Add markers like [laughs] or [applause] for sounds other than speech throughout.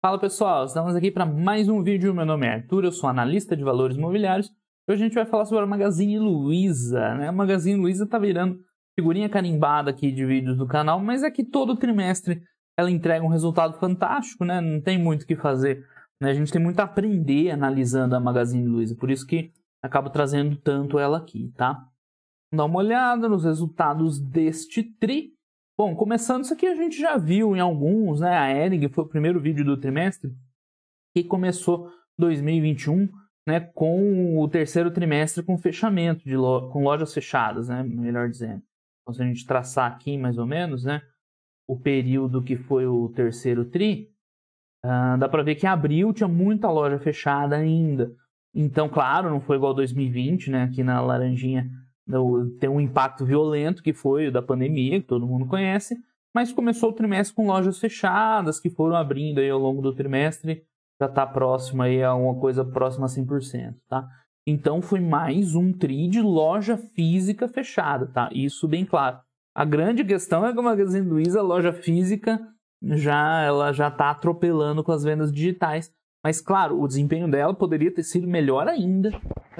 Fala pessoal, estamos aqui para mais um vídeo. Meu nome é Arthur, eu sou analista de valores imobiliários. Hoje a gente vai falar sobre a Magazine Luiza. Né? A Magazine Luiza está virando figurinha carimbada aqui de vídeos do canal, mas é que todo trimestre ela entrega um resultado fantástico, né? Não tem muito o que fazer. Né? A gente tem muito a aprender analisando a Magazine Luiza, por isso que acabo trazendo tanto ela aqui, tá? Dá uma olhada nos resultados deste tri. Bom, começando isso aqui a gente já viu em alguns, né? A Ering foi o primeiro vídeo do trimestre que começou 2021, né? Com o terceiro trimestre com fechamento de lo com lojas fechadas, né? Melhor dizendo. Então, se a gente traçar aqui mais ou menos, né? O período que foi o terceiro tri, uh, dá para ver que abril tinha muita loja fechada ainda. Então, claro, não foi igual 2020, né? Aqui na laranjinha tem um impacto violento que foi o da pandemia, que todo mundo conhece, mas começou o trimestre com lojas fechadas que foram abrindo aí ao longo do trimestre, já está próximo aí a uma coisa próxima a 100%, tá? Então foi mais um tri de loja física fechada, tá? Isso bem claro. A grande questão é que a Magazine Luiza, a loja física, já ela já está atropelando com as vendas digitais. Mas claro, o desempenho dela poderia ter sido melhor ainda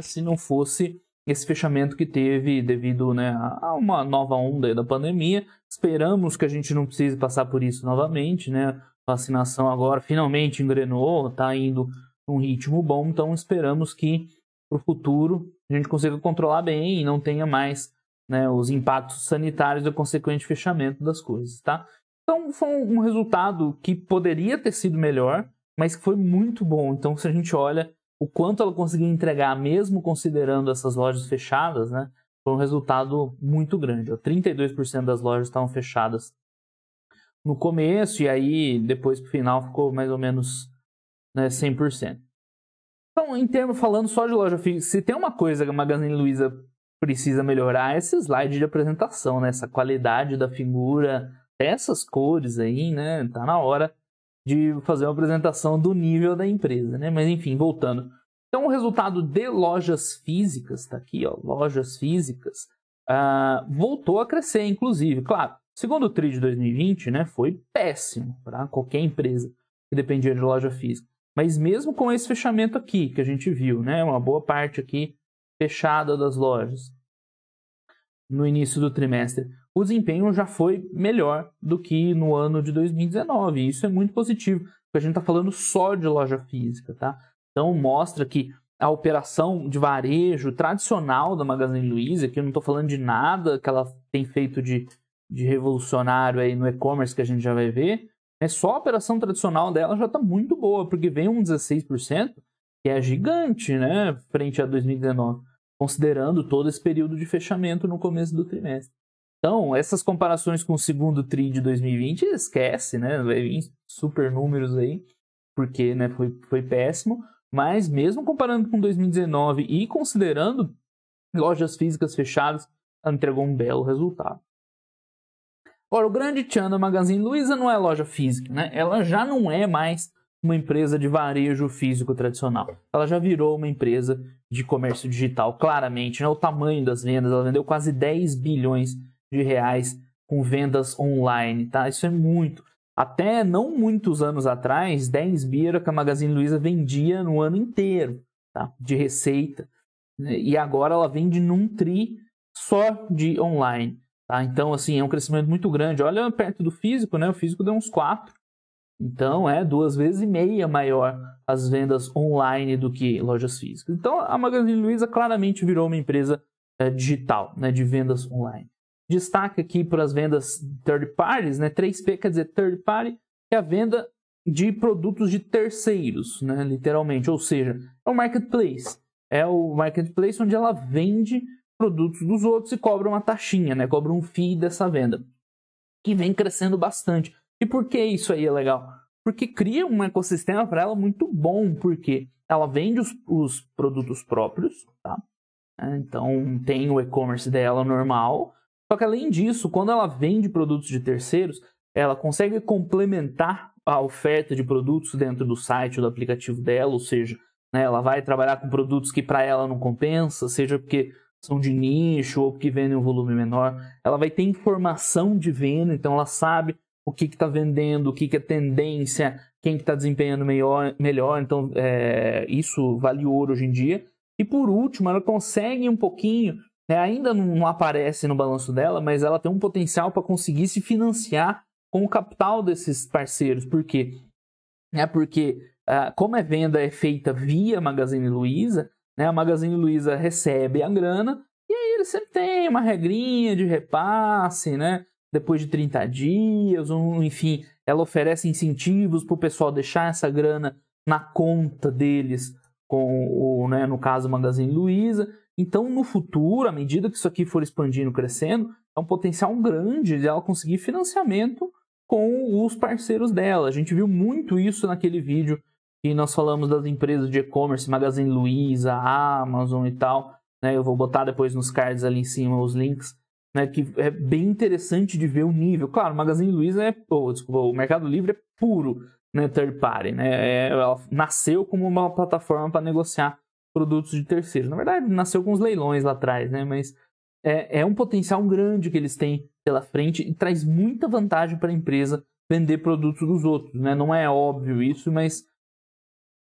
se não fosse esse fechamento que teve devido né, a uma nova onda da pandemia. Esperamos que a gente não precise passar por isso novamente, né? A vacinação agora finalmente engrenou, está indo num ritmo bom, então esperamos que para o futuro a gente consiga controlar bem e não tenha mais né, os impactos sanitários do consequente fechamento das coisas, tá? Então foi um resultado que poderia ter sido melhor, mas que foi muito bom. Então se a gente olha o quanto ela conseguiu entregar, mesmo considerando essas lojas fechadas, né, foi um resultado muito grande. 32% das lojas estavam fechadas no começo, e aí depois o final ficou mais ou menos né, 100%. Então, em termos falando só de loja física, se tem uma coisa que a Magazine Luiza precisa melhorar, é esse slide de apresentação, né, essa qualidade da figura, essas cores aí, né, tá na hora de fazer uma apresentação do nível da empresa, né? Mas enfim, voltando. Então, o resultado de lojas físicas, está aqui, ó, lojas físicas, uh, voltou a crescer, inclusive. Claro, segundo o TRI de 2020, né, foi péssimo para qualquer empresa que dependia de loja física. Mas mesmo com esse fechamento aqui que a gente viu, né, uma boa parte aqui fechada das lojas, no início do trimestre, o desempenho já foi melhor do que no ano de 2019. E isso é muito positivo, porque a gente está falando só de loja física, tá? Então mostra que a operação de varejo tradicional da Magazine Luiza, que eu não estou falando de nada que ela tem feito de, de revolucionário aí no e-commerce que a gente já vai ver, é só a operação tradicional dela já está muito boa, porque vem um 16%, que é gigante, né? Frente a 2019 considerando todo esse período de fechamento no começo do trimestre. Então, essas comparações com o segundo TRI de 2020, esquece, né? Vai vir super números aí, porque né, foi, foi péssimo. Mas mesmo comparando com 2019 e considerando lojas físicas fechadas, entregou um belo resultado. Ora, o grande tchan da Magazine Luiza não é loja física, né? Ela já não é mais uma empresa de varejo físico tradicional. Ela já virou uma empresa de comércio digital, claramente. Né? O tamanho das vendas, ela vendeu quase 10 bilhões de reais com vendas online, tá? Isso é muito. Até não muitos anos atrás, 10 bi era que a Magazine Luiza vendia no ano inteiro, tá? De receita. E agora ela vende num tri só de online, tá? Então, assim, é um crescimento muito grande. Olha perto do físico, né? O físico deu uns 4, então, é duas vezes e meia maior as vendas online do que lojas físicas. Então, a Magazine Luiza claramente virou uma empresa é, digital, né, de vendas online. Destaca aqui para as vendas third parties, né, 3P quer dizer third party, que é a venda de produtos de terceiros, né, literalmente, ou seja, é o marketplace. É o marketplace onde ela vende produtos dos outros e cobra uma taxinha, né, cobra um fee dessa venda, que vem crescendo bastante e por que isso aí é legal? Porque cria um ecossistema para ela muito bom, porque ela vende os, os produtos próprios, tá? É, então tem o e-commerce dela normal. Só que além disso, quando ela vende produtos de terceiros, ela consegue complementar a oferta de produtos dentro do site ou do aplicativo dela, ou seja, né, ela vai trabalhar com produtos que para ela não compensa, seja porque são de nicho ou porque vendem um volume menor. Ela vai ter informação de venda, então ela sabe o que está vendendo, o que, que é tendência, quem está desempenhando melhor, melhor. Então, é, isso vale ouro hoje em dia. E por último, ela consegue um pouquinho, né, ainda não aparece no balanço dela, mas ela tem um potencial para conseguir se financiar com o capital desses parceiros. Por quê? É porque, ah, como a venda é feita via Magazine Luiza, né, a Magazine Luiza recebe a grana e aí ele sempre tem uma regrinha de repasse, né? depois de 30 dias, um, enfim, ela oferece incentivos para o pessoal deixar essa grana na conta deles, com o, né, no caso, Magazine Luiza. Então, no futuro, à medida que isso aqui for expandindo, crescendo, é um potencial grande de ela conseguir financiamento com os parceiros dela. A gente viu muito isso naquele vídeo que nós falamos das empresas de e-commerce, Magazine Luiza, Amazon e tal. Né? Eu vou botar depois nos cards ali em cima os links né, que é bem interessante de ver o nível. Claro, o Magazine Luiza é, oh, desculpa, o Mercado Livre é puro né, third party, né? É, ela nasceu como uma plataforma para negociar produtos de terceiros. Na verdade, nasceu com os leilões lá atrás, né? Mas é, é um potencial grande que eles têm pela frente e traz muita vantagem para a empresa vender produtos dos outros, né? Não é óbvio isso, mas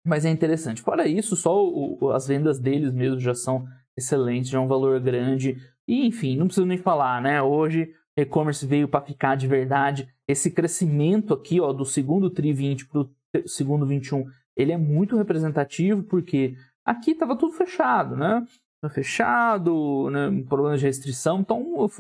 mas é interessante. Fora isso, só o, as vendas deles mesmo já são excelentes, já é um valor grande. E enfim, não preciso nem falar, né? Hoje e-commerce veio para ficar de verdade. Esse crescimento aqui, ó, do segundo tri 20 para o segundo 21, ele é muito representativo porque aqui estava tudo fechado, né? Tá fechado, né? de restrição, então o,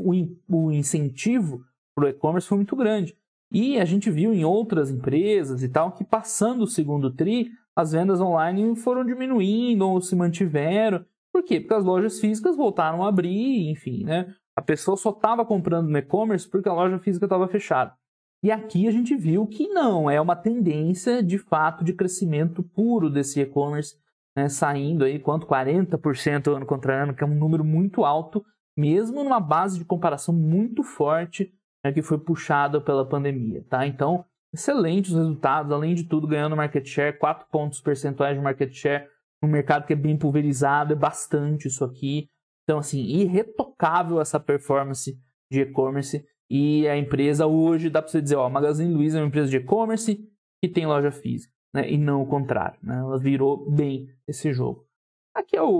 o incentivo para o e-commerce foi muito grande. E a gente viu em outras empresas e tal que passando o segundo tri, as vendas online foram diminuindo ou se mantiveram. Por quê? Porque as lojas físicas voltaram a abrir, enfim, né? A pessoa só estava comprando no e-commerce porque a loja física estava fechada. E aqui a gente viu que não, é uma tendência de fato de crescimento puro desse e-commerce, né? saindo aí quanto 40% ano contra ano, que é um número muito alto, mesmo numa base de comparação muito forte né? que foi puxada pela pandemia, tá? Então, excelentes resultados, além de tudo, ganhando market share, 4 pontos percentuais de market share um mercado que é bem pulverizado, é bastante isso aqui. Então, assim, irretocável essa performance de e-commerce. E a empresa hoje dá para você dizer, ó, Magazine Luiza é uma empresa de e-commerce que tem loja física, né? E não o contrário, né? Ela virou bem esse jogo. Aqui é o,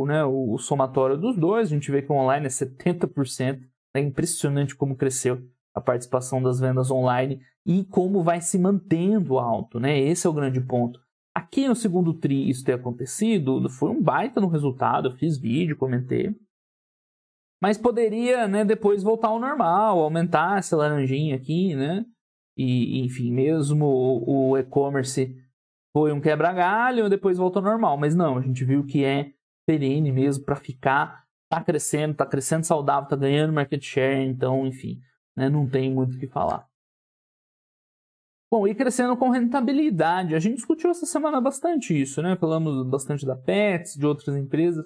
o, né, o somatório dos dois, a gente vê que o online é 70%, né, é né? impressionante como cresceu a participação das vendas online e como vai se mantendo alto, né? Esse é o grande ponto. Aqui no segundo tri isso ter acontecido foi um baita no resultado, eu fiz vídeo, comentei. Mas poderia, né, depois voltar ao normal, aumentar essa laranjinha aqui, né? E, enfim, mesmo o, o e-commerce foi um quebra-galho, depois voltou ao normal. Mas não, a gente viu que é perene mesmo para ficar, tá crescendo, tá crescendo saudável, tá ganhando market share, então, enfim, né, não tem muito o que falar. Bom, e crescendo com rentabilidade. A gente discutiu essa semana bastante isso, né? Falamos bastante da Pets, de outras empresas.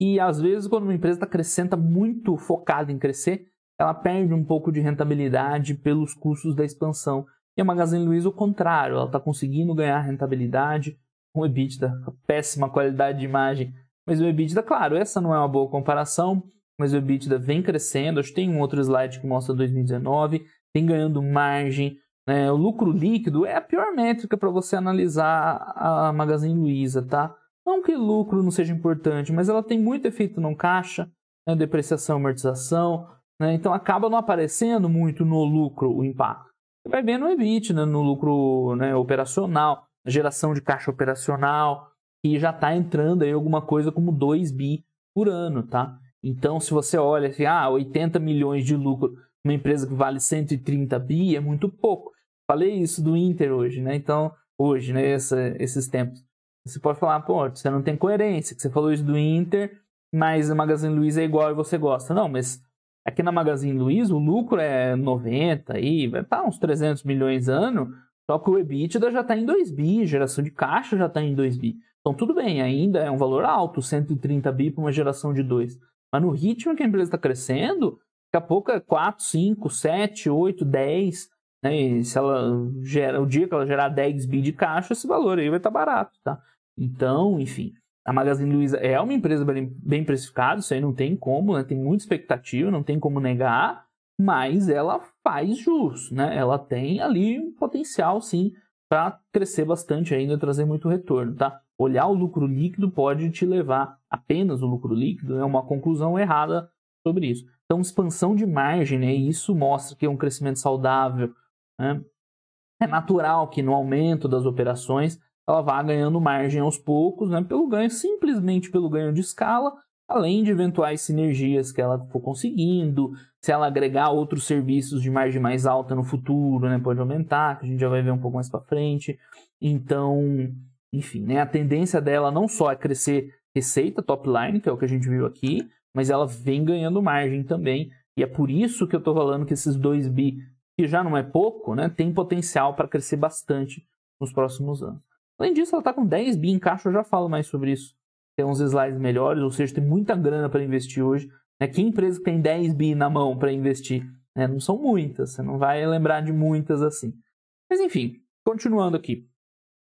E às vezes, quando uma empresa está crescendo, está muito focada em crescer, ela perde um pouco de rentabilidade pelos custos da expansão. E a Magazine Luiza, o contrário, ela está conseguindo ganhar rentabilidade com o EBITDA, péssima qualidade de imagem. Mas o EBITDA, claro, essa não é uma boa comparação, mas o EBITDA vem crescendo. Acho que tem um outro slide que mostra 2019, vem ganhando margem, né? o lucro líquido é a pior métrica para você analisar a Magazine Luiza, tá? Não que lucro não seja importante, mas ela tem muito efeito não caixa, né? depreciação, amortização, né? então acaba não aparecendo muito no lucro o impacto. Você vai ver no EBIT, né? no lucro né? operacional, geração de caixa operacional, que já está entrando aí alguma coisa como 2 bi por ano, tá? Então, se você olha assim, ah, 80 milhões de lucro, uma empresa que vale 130 bi é muito pouco. Falei isso do Inter hoje, né? Então, hoje, né? Essa, esses tempos. Você pode falar, pô, você não tem coerência, que você falou isso do Inter, mas a Magazine Luiza é igual e você gosta. Não, mas aqui na Magazine Luiza o lucro é 90 aí, vai estar uns 300 milhões ano, só que o EBITDA já está em 2 bi, geração de caixa já está em 2 bi. Então tudo bem, ainda é um valor alto, 130 bi para uma geração de 2. Mas no ritmo que a empresa está crescendo, daqui a pouco é 4, 5, 7, 8, 10. Né? E se ela gera, o dia que ela gerar 10 bi de caixa, esse valor aí vai estar tá barato, tá? Então, enfim, a Magazine Luiza é uma empresa bem, bem precificada, isso aí não tem como, né? Tem muita expectativa, não tem como negar, mas ela faz jus, né? Ela tem ali um potencial, sim, para crescer bastante ainda e trazer muito retorno, tá? Olhar o lucro líquido pode te levar apenas o lucro líquido, é né? uma conclusão errada sobre isso. Então, expansão de margem, né? Isso mostra que é um crescimento saudável, né? É natural que no aumento das operações ela vá ganhando margem aos poucos, né? pelo ganho simplesmente pelo ganho de escala, além de eventuais sinergias que ela for conseguindo, se ela agregar outros serviços de margem mais alta no futuro, né, pode aumentar, que a gente já vai ver um pouco mais para frente. Então, enfim, né, a tendência dela não só é crescer receita top line, que é o que a gente viu aqui, mas ela vem ganhando margem também. E é por isso que eu estou falando que esses dois bi que já não é pouco, né, tem potencial para crescer bastante nos próximos anos. Além disso, ela está com 10 bi em caixa, eu já falo mais sobre isso. Tem uns slides melhores, ou seja, tem muita grana para investir hoje. Né? Que empresa que tem 10 bi na mão para investir? Né? Não são muitas, você não vai lembrar de muitas assim. Mas enfim, continuando aqui.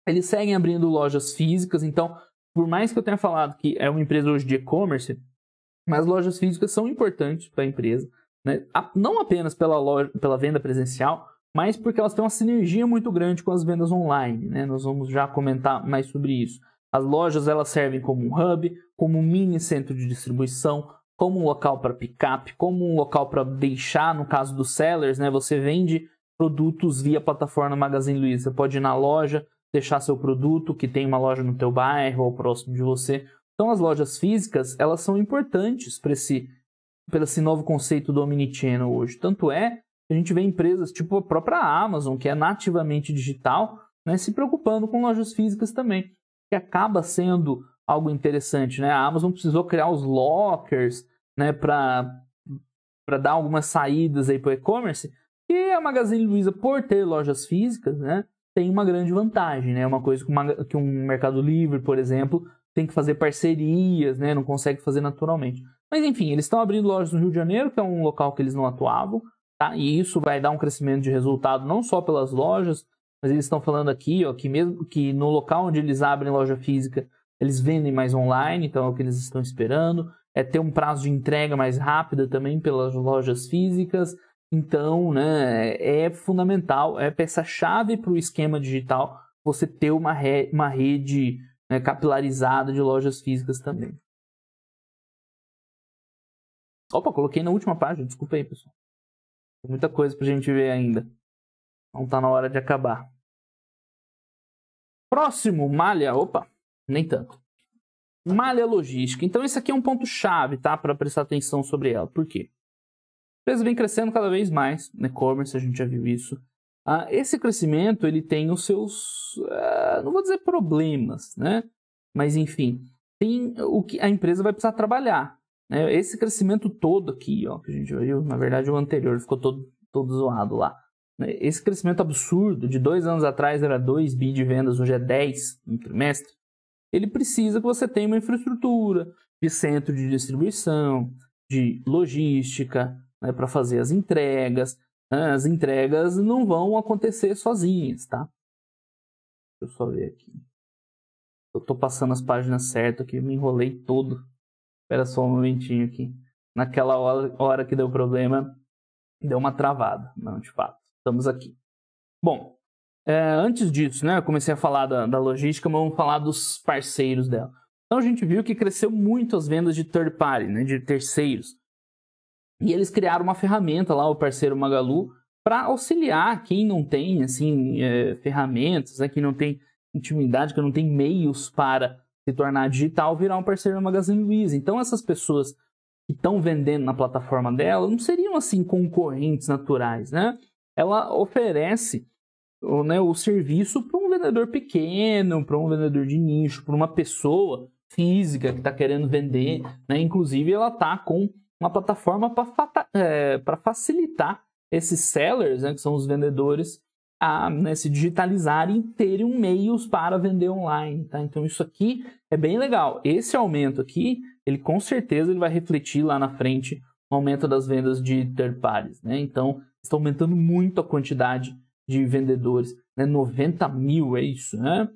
Eles seguem abrindo lojas físicas, então, por mais que eu tenha falado que é uma empresa hoje de e-commerce, mas lojas físicas são importantes para a empresa. Né? Não apenas pela, loja, pela venda presencial, mas porque elas têm uma sinergia muito grande com as vendas online. Né? Nós vamos já comentar mais sobre isso. As lojas elas servem como um hub, como um mini centro de distribuição, como um local para pick-up, como um local para deixar, no caso dos sellers, né? Você vende produtos via plataforma Magazine Luiza. Você pode ir na loja, deixar seu produto, que tem uma loja no teu bairro ou próximo de você. Então as lojas físicas, elas são importantes para esse pelo esse novo conceito do omnichannel hoje. Tanto é que a gente vê empresas tipo a própria Amazon, que é nativamente digital, né, se preocupando com lojas físicas também, que acaba sendo algo interessante. Né? A Amazon precisou criar os lockers né, para dar algumas saídas para o e-commerce. E a Magazine Luiza, por ter lojas físicas, né, tem uma grande vantagem. Né? É né? uma coisa que, uma, que um Mercado Livre, por exemplo, tem que fazer parcerias, né? não consegue fazer naturalmente. Mas enfim, eles estão abrindo lojas no Rio de Janeiro, que é um local que eles não atuavam, tá? E isso vai dar um crescimento de resultado não só pelas lojas, mas eles estão falando aqui, ó, que mesmo que no local onde eles abrem loja física, eles vendem mais online, então é o que eles estão esperando. É ter um prazo de entrega mais rápida também pelas lojas físicas. Então, né, é fundamental, é peça-chave para o esquema digital você ter uma, re uma rede né, capilarizada de lojas físicas também. Opa, coloquei na última página, desculpa aí, pessoal. Tem muita coisa pra gente ver ainda. Não tá na hora de acabar. Próximo, malha. Opa, nem tanto. Malha logística. Então, esse aqui é um ponto-chave, tá? Para prestar atenção sobre ela. Por quê? A empresa vem crescendo cada vez mais no e-commerce, a gente já viu isso. Ah, esse crescimento, ele tem os seus, ah, não vou dizer problemas, né? Mas, enfim, tem o que a empresa vai precisar trabalhar. Né? Esse crescimento todo aqui, ó, que a gente viu, na verdade o anterior ficou todo, todo zoado lá. Né? Esse crescimento absurdo de dois anos atrás era 2 bi de vendas, hoje é 10 no trimestre. Ele precisa que você tenha uma infraestrutura de centro de distribuição, de logística, né, para fazer as entregas. Né? As entregas não vão acontecer sozinhas, tá? Deixa eu só ver aqui. Eu tô passando as páginas certas aqui, me enrolei todo. Espera só um momentinho aqui. Naquela hora, que deu problema, deu uma travada. Não, de fato, estamos aqui. Bom, é, antes disso, né, eu comecei a falar da, da logística, mas vamos falar dos parceiros dela. Então a gente viu que cresceu muito as vendas de third party, né, de terceiros. E eles criaram uma ferramenta lá, o parceiro Magalu, para auxiliar quem não tem assim é, ferramentas, né, quem não tem intimidade, que não tem meios para se tornar digital, virar um parceiro da Magazine Luiza. Então essas pessoas que estão vendendo na plataforma dela não seriam assim concorrentes naturais, né? Ela oferece né, o serviço para um vendedor pequeno, para um vendedor de nicho, para uma pessoa física que está querendo vender, né? Inclusive ela está com uma plataforma para é, facilitar esses sellers, né, que são os vendedores, a né, se digitalizar e terem meios para vender online, tá? Então isso aqui é bem legal. Esse aumento aqui, ele com certeza ele vai refletir lá na frente o aumento das vendas de third parties, né? Então está aumentando muito a quantidade de vendedores, né? 90 mil é isso, né?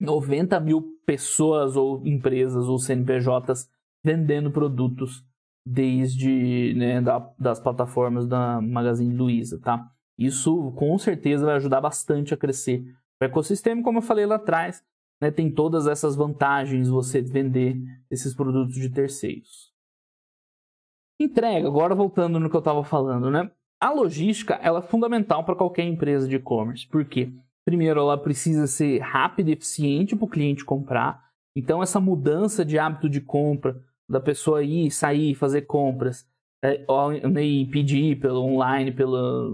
90 mil pessoas ou empresas ou CNPJs vendendo produtos desde né, da, das plataformas da Magazine Luiza, tá? Isso com certeza vai ajudar bastante a crescer o ecossistema. Como eu falei lá atrás, né, tem todas essas vantagens você vender esses produtos de terceiros. Entrega, agora voltando no que eu estava falando, né? A logística ela é fundamental para qualquer empresa de e-commerce. Por quê? Primeiro, ela precisa ser rápida e eficiente para o cliente comprar. Então, essa mudança de hábito de compra, da pessoa ir, sair, fazer compras, é, e pedir pelo online, pela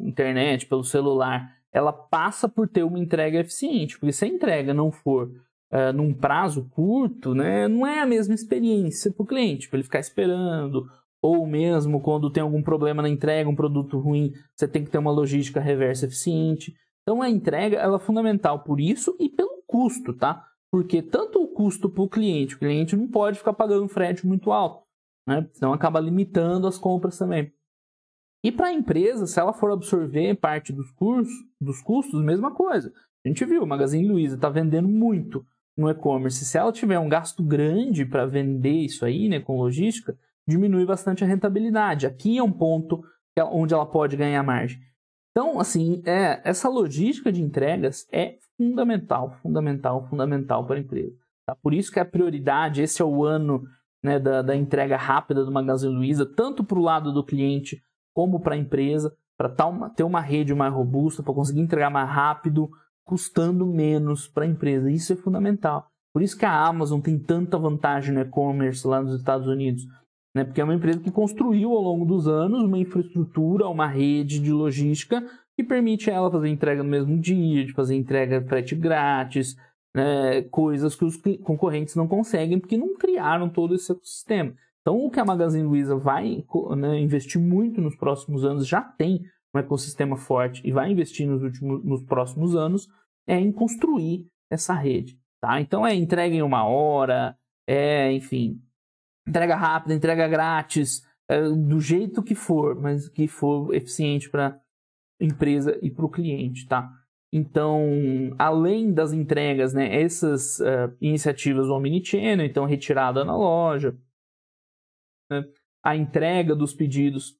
internet, pelo celular, ela passa por ter uma entrega eficiente, porque se a entrega não for é, num prazo curto, né, não é a mesma experiência para o cliente, para ele ficar esperando, ou mesmo quando tem algum problema na entrega, um produto ruim, você tem que ter uma logística reversa eficiente. Então a entrega ela é fundamental por isso e pelo custo, tá? Porque tanto o custo para o cliente, o cliente não pode ficar pagando um frete muito alto né? acaba limitando as compras também. E para a empresa, se ela for absorver parte dos, cursos, dos custos, mesma coisa. A gente viu, o Magazine Luiza está vendendo muito no e-commerce. Se ela tiver um gasto grande para vender isso aí, né, com logística, diminui bastante a rentabilidade. Aqui é um ponto é onde ela pode ganhar margem. Então, assim, é, essa logística de entregas é fundamental, fundamental, fundamental para a empresa. Tá? Por isso que é a prioridade, esse é o ano né, da, da entrega rápida de uma Magazine Luiza, tanto para o lado do cliente como para a empresa, para tá ter uma rede mais robusta, para conseguir entregar mais rápido, custando menos para a empresa. Isso é fundamental. Por isso que a Amazon tem tanta vantagem no e-commerce lá nos Estados Unidos, né? porque é uma empresa que construiu ao longo dos anos uma infraestrutura, uma rede de logística que permite ela fazer entrega no mesmo dia, de fazer entrega frete grátis, né, coisas que os concorrentes não conseguem, porque não criaram todo esse ecossistema. Então, o que a Magazine Luiza vai né, investir muito nos próximos anos, já tem um ecossistema forte e vai investir nos, últimos, nos próximos anos, é em construir essa rede. Tá? Então, é entrega em uma hora, é, enfim, entrega rápida, entrega grátis, é, do jeito que for, mas que for eficiente para empresa e para o cliente, tá? Então, além das entregas, né, essas uh, iniciativas do Omnichannel, então retirada na loja, né, a entrega dos pedidos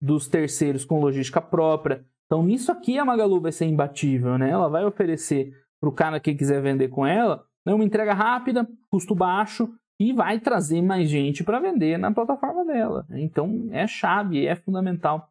dos terceiros com logística própria. Então, nisso aqui a Magalu vai ser imbatível, né? Ela vai oferecer para o cara que quiser vender com ela né, uma entrega rápida, custo baixo e vai trazer mais gente para vender na plataforma dela. Então, é chave, é fundamental.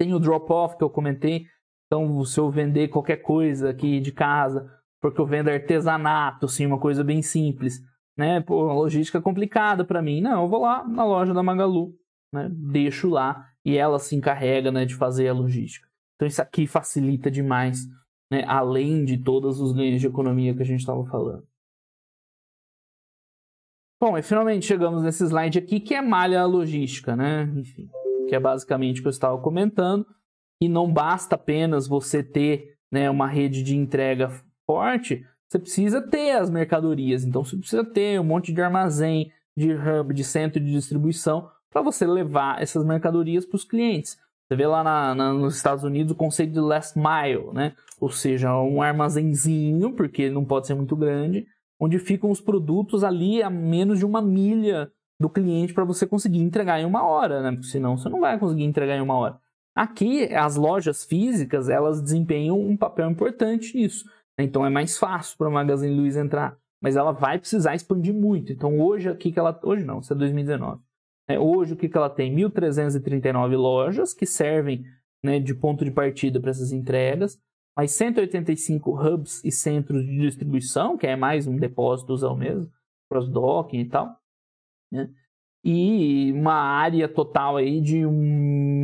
Tem o drop-off que eu comentei, então, se eu vender qualquer coisa aqui de casa, porque eu vendo artesanato, assim, uma coisa bem simples, né? Pô, uma logística é complicada para mim. Não, eu vou lá na loja da Magalu, né? Deixo lá e ela se encarrega, né, de fazer a logística. Então, isso aqui facilita demais, né? Além de todos os ganhos de economia que a gente estava falando. Bom, e finalmente chegamos nesse slide aqui que é malha logística, né? Enfim, que é basicamente o que eu estava comentando e não basta apenas você ter né, uma rede de entrega forte, você precisa ter as mercadorias. Então você precisa ter um monte de armazém, de hub, de centro de distribuição para você levar essas mercadorias para os clientes. Você vê lá na, na, nos Estados Unidos o conceito de last mile, né? Ou seja, um armazenzinho, porque não pode ser muito grande, onde ficam os produtos ali a menos de uma milha do cliente para você conseguir entregar em uma hora, né? Porque senão você não vai conseguir entregar em uma hora. Aqui, as lojas físicas, elas desempenham um papel importante nisso. Né? Então, é mais fácil para a Magazine Luiza entrar, mas ela vai precisar expandir muito. Então, hoje, aqui que ela... Hoje não, isso é 2019. É, né? hoje, o que, que ela tem? 1.339 lojas que servem né, de ponto de partida para essas entregas, mais 185 hubs e centros de distribuição, que é mais um depósitozão mesmo, para os docking e tal, né? e uma área total aí de um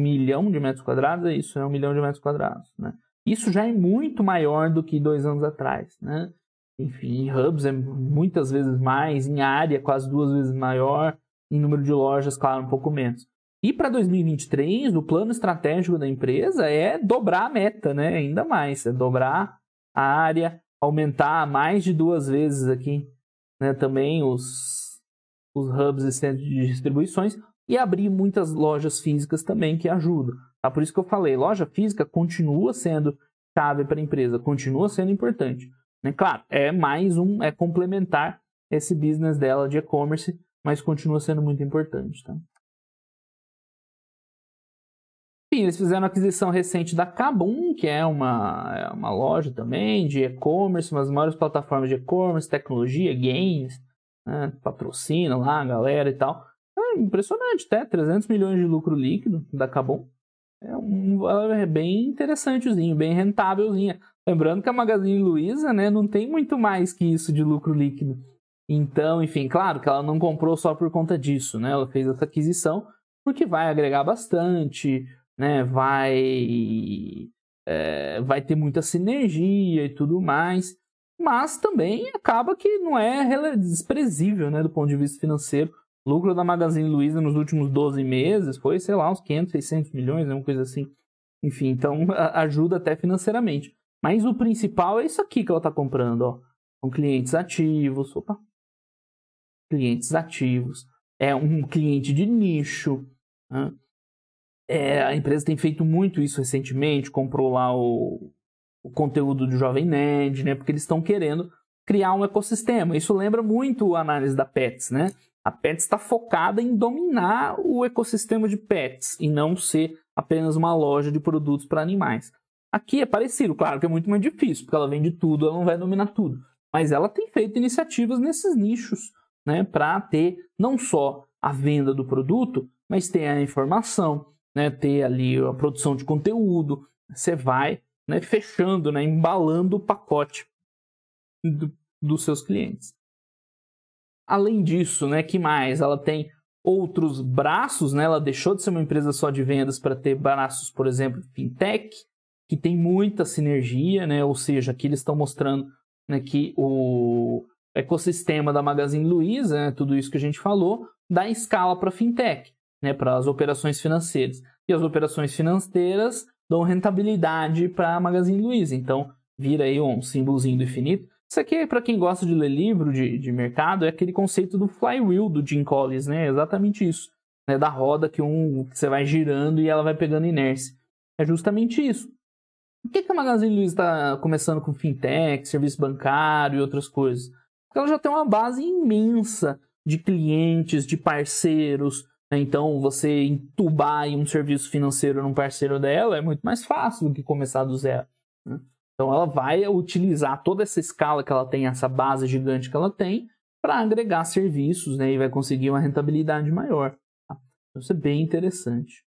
milhão de metros quadrados, é isso, é um milhão de metros quadrados, né? Isso já é muito maior do que dois anos atrás, né? Enfim, hubs é muitas vezes mais, em área quase duas vezes maior, em número de lojas, claro, um pouco menos. E para 2023, o plano estratégico da empresa é dobrar a meta, né? Ainda mais, é dobrar a área, aumentar mais de duas vezes aqui, né? Também os os hubs e centros de distribuições e abrir muitas lojas físicas também que ajudam. Tá? Por isso que eu falei, loja física continua sendo chave para a empresa, continua sendo importante. Né? Claro, é mais um, é complementar esse business dela de e-commerce, mas continua sendo muito importante. Tá? Enfim, eles fizeram aquisição recente da Kabum, que é uma, é uma loja também de e-commerce, uma das maiores plataformas de e-commerce, tecnologia, games, né? patrocina lá a galera e tal. É impressionante, até 300 milhões de lucro líquido da Cabum. É um valor é bem interessantezinho, bem rentávelzinha. Lembrando que a Magazine Luiza né, não tem muito mais que isso de lucro líquido. Então, enfim, claro que ela não comprou só por conta disso, né? Ela fez essa aquisição porque vai agregar bastante, né? Vai, é, vai ter muita sinergia e tudo mais mas também acaba que não é desprezível, né, do ponto de vista financeiro. O lucro da Magazine Luiza nos últimos 12 meses foi, sei lá, uns 500, 600 milhões, né, uma coisa assim. Enfim, então [laughs] ajuda até financeiramente. Mas o principal é isso aqui que ela está comprando, ó. São clientes ativos, opa. Clientes ativos. É um cliente de nicho. Né? É, a empresa tem feito muito isso recentemente, comprou lá o o conteúdo do Jovem Nerd, né? Porque eles estão querendo criar um ecossistema. Isso lembra muito a análise da Pets, né? A Pets está focada em dominar o ecossistema de pets e não ser apenas uma loja de produtos para animais. Aqui é parecido, claro que é muito mais difícil, porque ela vende tudo, ela não vai dominar tudo. Mas ela tem feito iniciativas nesses nichos, né, para ter não só a venda do produto, mas ter a informação, né, ter ali a produção de conteúdo. Você vai né, fechando, né, embalando o pacote do, dos seus clientes. Além disso, né, que mais? Ela tem outros braços, né? Ela deixou de ser uma empresa só de vendas para ter braços, por exemplo, fintech, que tem muita sinergia, né? Ou seja, aqui eles estão mostrando né, que o ecossistema da Magazine Luiza, né, tudo isso que a gente falou, dá escala para fintech, né? Para as operações financeiras. E as operações financeiras dão rentabilidade para a Magazine Luiza. Então, vira aí um símbolozinho do infinito. Isso aqui, para quem gosta de ler livro de, de mercado, é aquele conceito do flywheel do Jim Collins, né? É exatamente isso. Né? Da roda que, um, que você vai girando e ela vai pegando inércia. É justamente isso. Por que, que a Magazine Luiza está começando com fintech, serviço bancário e outras coisas? Porque ela já tem uma base imensa de clientes, de parceiros, né? Então, você entubar um serviço financeiro num parceiro dela é muito mais fácil do que começar do zero. Né? Então, ela vai utilizar toda essa escala que ela tem, essa base gigante que ela tem, para agregar serviços né? e vai conseguir uma rentabilidade maior. Tá? Então, isso é bem interessante.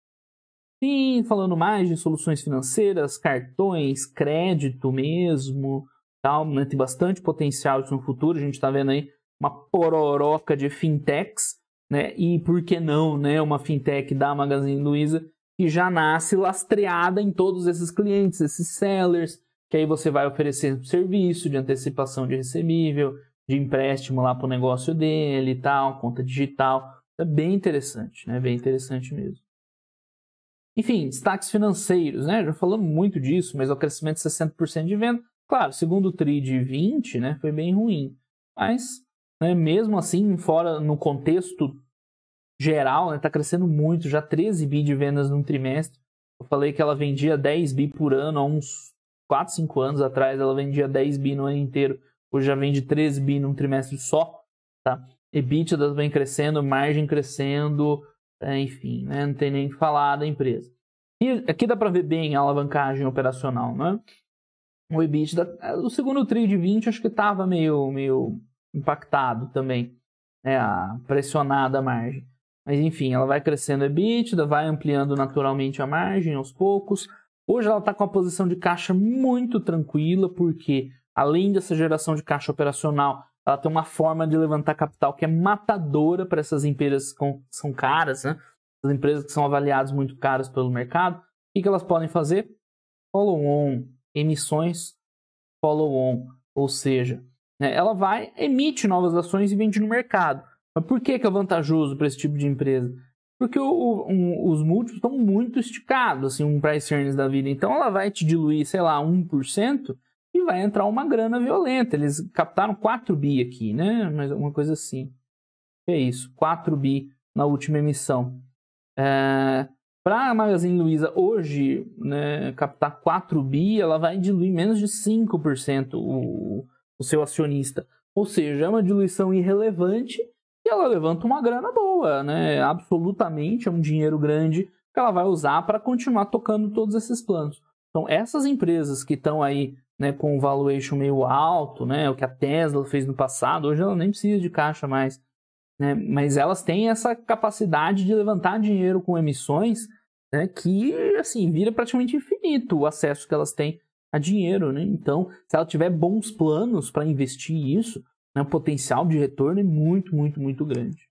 Sim, falando mais de soluções financeiras, cartões, crédito mesmo, tal, né? tem bastante potencial isso no futuro. A gente está vendo aí uma pororoca de fintechs né? E por que não, né? Uma fintech da Magazine Luiza que já nasce lastreada em todos esses clientes, esses sellers, que aí você vai oferecer serviço de antecipação de recebível, de empréstimo lá para o negócio dele e tal, conta digital. É bem interessante, né? Bem interessante mesmo. Enfim, destaques financeiros, né? Já falamos muito disso, mas é o crescimento de 60% de venda, claro, segundo o TRI de 20, né, foi bem ruim. Mas né? Mesmo assim, fora no contexto geral, está né? Tá crescendo muito, já 13 bi de vendas num trimestre. Eu falei que ela vendia 10 bi por ano há uns 4, 5 anos atrás, ela vendia 10 bi no ano inteiro, hoje já vende 13 bi num trimestre só. Tá? EBITDA vem crescendo, margem crescendo, é, enfim, né? não tem nem que falar da empresa. E aqui dá para ver bem a alavancagem operacional, né? O EBITDA, o segundo trio de 20 acho que estava meio, meio impactado também, né, pressionada a margem. Mas enfim, ela vai crescendo a EBITDA, vai ampliando naturalmente a margem aos poucos. Hoje ela está com uma posição de caixa muito tranquila, porque além dessa geração de caixa operacional, ela tem uma forma de levantar capital que é matadora para essas empresas que são caras, né? As empresas que são avaliadas muito caras pelo mercado. O que, que elas podem fazer? Follow-on, emissões follow-on, ou seja, né? Ela vai, emite novas ações e vende no mercado. Mas por que, que é vantajoso para esse tipo de empresa? Porque o, o, um, os múltiplos estão muito esticados, assim, um price earnings da vida. Então ela vai te diluir, sei lá, 1% e vai entrar uma grana violenta. Eles captaram 4 bi aqui, né? Mas alguma coisa assim. É isso, 4 bi na última emissão. É... Para a Magazine Luiza hoje né, captar 4 bi, ela vai diluir menos de 5% o, o seu acionista. Ou seja, é uma diluição irrelevante e ela levanta uma grana boa, né? É absolutamente é um dinheiro grande que ela vai usar para continuar tocando todos esses planos. Então, essas empresas que estão aí né, com o valuation meio alto, né, o que a Tesla fez no passado, hoje ela nem precisa de caixa mais, né, mas elas têm essa capacidade de levantar dinheiro com emissões né, que assim vira praticamente infinito o acesso que elas têm a dinheiro, né? Então, se ela tiver bons planos para investir isso, né, o potencial de retorno é muito, muito, muito grande.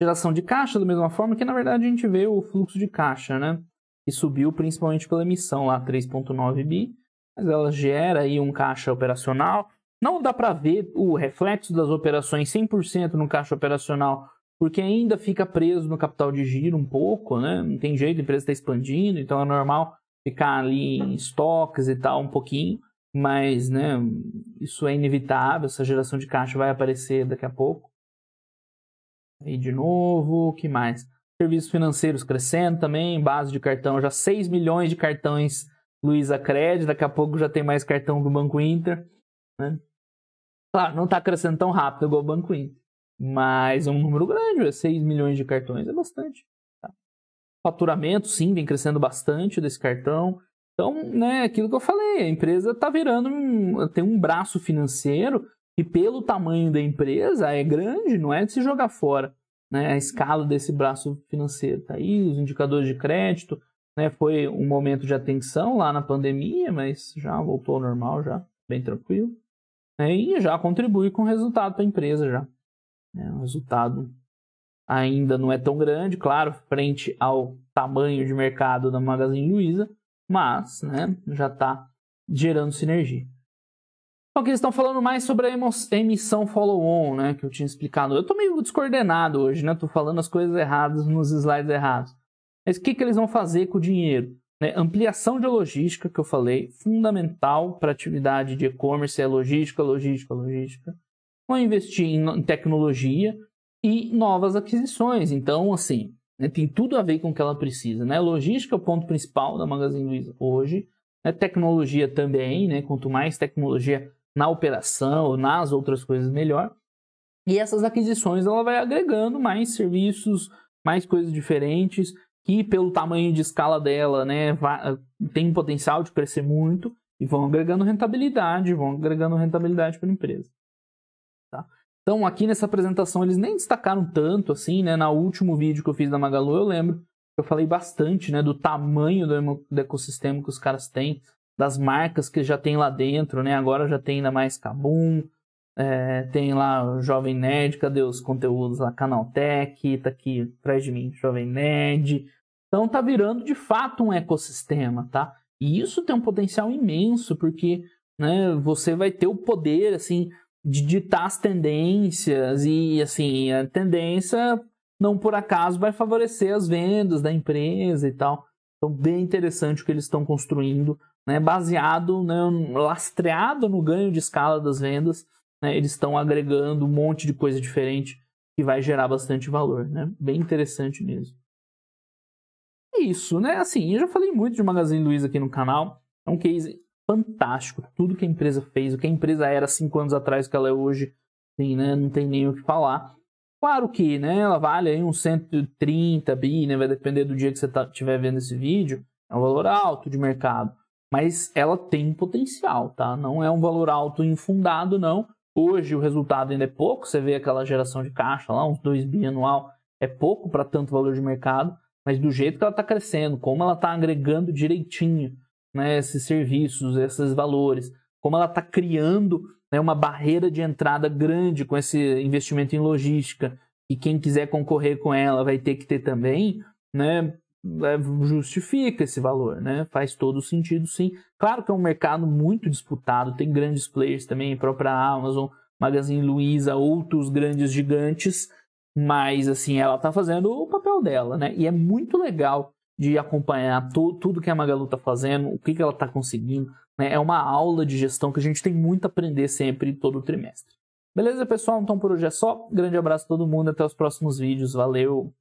Geração de caixa, da mesma forma que, na verdade, a gente vê o fluxo de caixa, né? Que subiu principalmente pela emissão lá, 3,9 bi, mas ela gera aí um caixa operacional. Não dá para ver o reflexo das operações 100% no caixa operacional, porque ainda fica preso no capital de giro um pouco, né? Não tem jeito, a empresa está expandindo, então é normal ficar ali em estoques e tal um pouquinho, mas né, isso é inevitável, essa geração de caixa vai aparecer daqui a pouco. E de novo, o que mais? Serviços financeiros crescendo também, base de cartão, já 6 milhões de cartões Luiza Cred, daqui a pouco já tem mais cartão do Banco Inter. Né? Claro, não está crescendo tão rápido igual o Banco Inter, mas é um número grande, 6 milhões de cartões é bastante. Faturamento, sim, vem crescendo bastante desse cartão. Então, né, aquilo que eu falei, a empresa está virando, um, tem um braço financeiro e pelo tamanho da empresa é grande, não é de se jogar fora, né, a escala desse braço financeiro. Tá aí os indicadores de crédito, né, foi um momento de atenção lá na pandemia, mas já voltou ao normal, já bem tranquilo, né, e já contribui com o resultado da empresa já, É um resultado ainda não é tão grande, claro, frente ao tamanho de mercado da Magazine Luiza, mas né, já está gerando sinergia. Então, aqui eles estão falando mais sobre a emissão follow-on, né, que eu tinha explicado. Eu estou meio descoordenado hoje, né? Estou falando as coisas erradas nos slides errados. Mas o que, que eles vão fazer com o dinheiro? Né, ampliação de logística, que eu falei, fundamental para atividade de e-commerce, é logística, logística, logística. Vão investir em tecnologia, e novas aquisições. Então, assim, né, tem tudo a ver com o que ela precisa. Né? Logística é o ponto principal da Magazine Luiza hoje. Né? Tecnologia também, né? quanto mais tecnologia na operação, nas outras coisas, melhor. E essas aquisições ela vai agregando mais serviços, mais coisas diferentes, que pelo tamanho de escala dela né, vai, tem um potencial de crescer muito e vão agregando rentabilidade, vão agregando rentabilidade para a empresa. Então, aqui nessa apresentação, eles nem destacaram tanto assim, né? Na último vídeo que eu fiz da Magalu, eu lembro eu falei bastante, né? Do tamanho do ecossistema que os caras têm, das marcas que já tem lá dentro, né? Agora já tem ainda mais Kabum, é, tem lá o Jovem Nerd, cadê os conteúdos lá? Canaltech, tá aqui atrás de mim, Jovem Nerd. Então tá virando de fato um ecossistema, tá? E isso tem um potencial imenso, porque né, você vai ter o poder, assim, de ditar as tendências e assim a tendência não por acaso vai favorecer as vendas da empresa e tal então bem interessante o que eles estão construindo né baseado né lastreado no ganho de escala das vendas né eles estão agregando um monte de coisa diferente que vai gerar bastante valor né bem interessante mesmo é isso né assim eu já falei muito de Magazine Luiza aqui no canal é um case fantástico tudo que a empresa fez, o que a empresa era cinco anos atrás, o que ela é hoje, assim, né? Não tem nem o que falar. Claro que, né, ela vale aí uns 130 bi, né? Vai depender do dia que você estiver tá, vendo esse vídeo. É um valor alto de mercado. Mas ela tem potencial, tá? Não é um valor alto infundado, não. Hoje o resultado ainda é pouco. Você vê aquela geração de caixa lá, uns 2 bi anual. É pouco para tanto valor de mercado. Mas do jeito que ela está crescendo, como ela está agregando direitinho, né, esses serviços, esses valores, como ela está criando né, uma barreira de entrada grande com esse investimento em logística, e quem quiser concorrer com ela vai ter que ter também, né, é, justifica esse valor, né? Faz todo sentido, sim. Claro que é um mercado muito disputado, tem grandes players também, própria Amazon, Magazine Luiza, outros grandes gigantes, mas assim, ela está fazendo o papel dela, né? E é muito legal de acompanhar tu, tudo que a Magalu está fazendo, o que, que ela está conseguindo. Né? É uma aula de gestão que a gente tem muito a aprender sempre, todo trimestre. Beleza, pessoal? Então por hoje é só. Grande abraço a todo mundo. Até os próximos vídeos. Valeu!